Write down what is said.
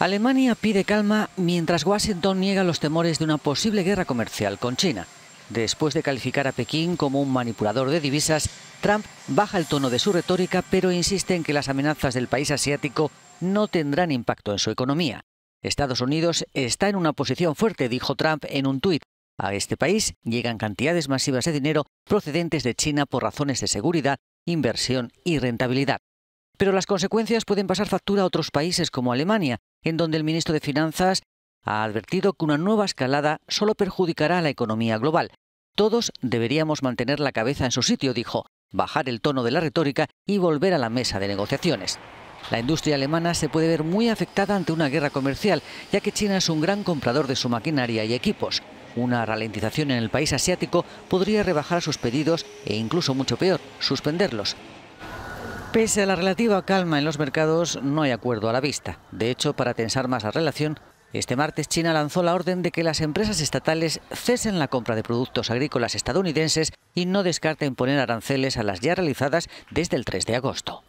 Alemania pide calma mientras Washington niega los temores de una posible guerra comercial con China. Después de calificar a Pekín como un manipulador de divisas, Trump baja el tono de su retórica, pero insiste en que las amenazas del país asiático no tendrán impacto en su economía. Estados Unidos está en una posición fuerte, dijo Trump en un tuit. A este país llegan cantidades masivas de dinero procedentes de China por razones de seguridad, inversión y rentabilidad. Pero las consecuencias pueden pasar factura a otros países como Alemania, en donde el ministro de Finanzas ha advertido que una nueva escalada solo perjudicará a la economía global. Todos deberíamos mantener la cabeza en su sitio, dijo, bajar el tono de la retórica y volver a la mesa de negociaciones. La industria alemana se puede ver muy afectada ante una guerra comercial, ya que China es un gran comprador de su maquinaria y equipos. Una ralentización en el país asiático podría rebajar sus pedidos e incluso mucho peor, suspenderlos. Pese a la relativa calma en los mercados, no hay acuerdo a la vista. De hecho, para tensar más la relación, este martes China lanzó la orden de que las empresas estatales cesen la compra de productos agrícolas estadounidenses y no descarten poner aranceles a las ya realizadas desde el 3 de agosto.